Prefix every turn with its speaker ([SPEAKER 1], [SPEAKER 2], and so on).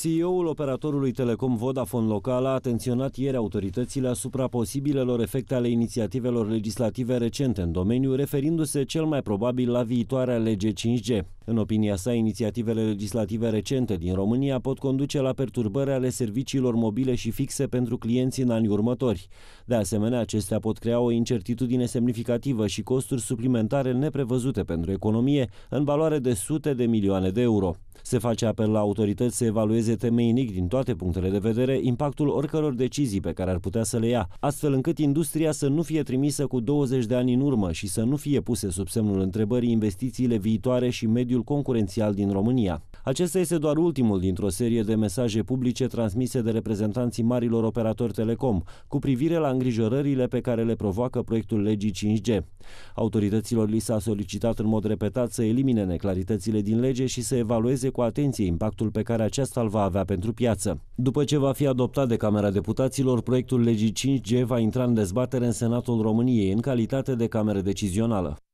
[SPEAKER 1] CEO-ul operatorului Telecom Vodafone local a atenționat ieri autoritățile asupra posibilelor efecte ale inițiativelor legislative recente în domeniu, referindu-se cel mai probabil la viitoarea lege 5G. În opinia sa, inițiativele legislative recente din România pot conduce la perturbări ale serviciilor mobile și fixe pentru clienții în anii următori. De asemenea, acestea pot crea o incertitudine semnificativă și costuri suplimentare neprevăzute pentru economie, în valoare de sute de milioane de euro. Se face apel la autorități să evalueze temeinic din toate punctele de vedere impactul oricăror decizii pe care ar putea să le ia, astfel încât industria să nu fie trimisă cu 20 de ani în urmă și să nu fie puse sub semnul întrebării investițiile viitoare și mediul concurențial din România. Acesta este doar ultimul dintr-o serie de mesaje publice transmise de reprezentanții marilor operatori telecom cu privire la îngrijorările pe care le provoacă proiectul legii 5G. Autorităților li s-a solicitat în mod repetat să elimine neclaritățile din lege și să evalueze cu atenție impactul pe care acesta îl va avea pentru piață. După ce va fi adoptat de Camera Deputaților, proiectul legii 5G va intra în dezbatere în Senatul României în calitate de cameră decizională.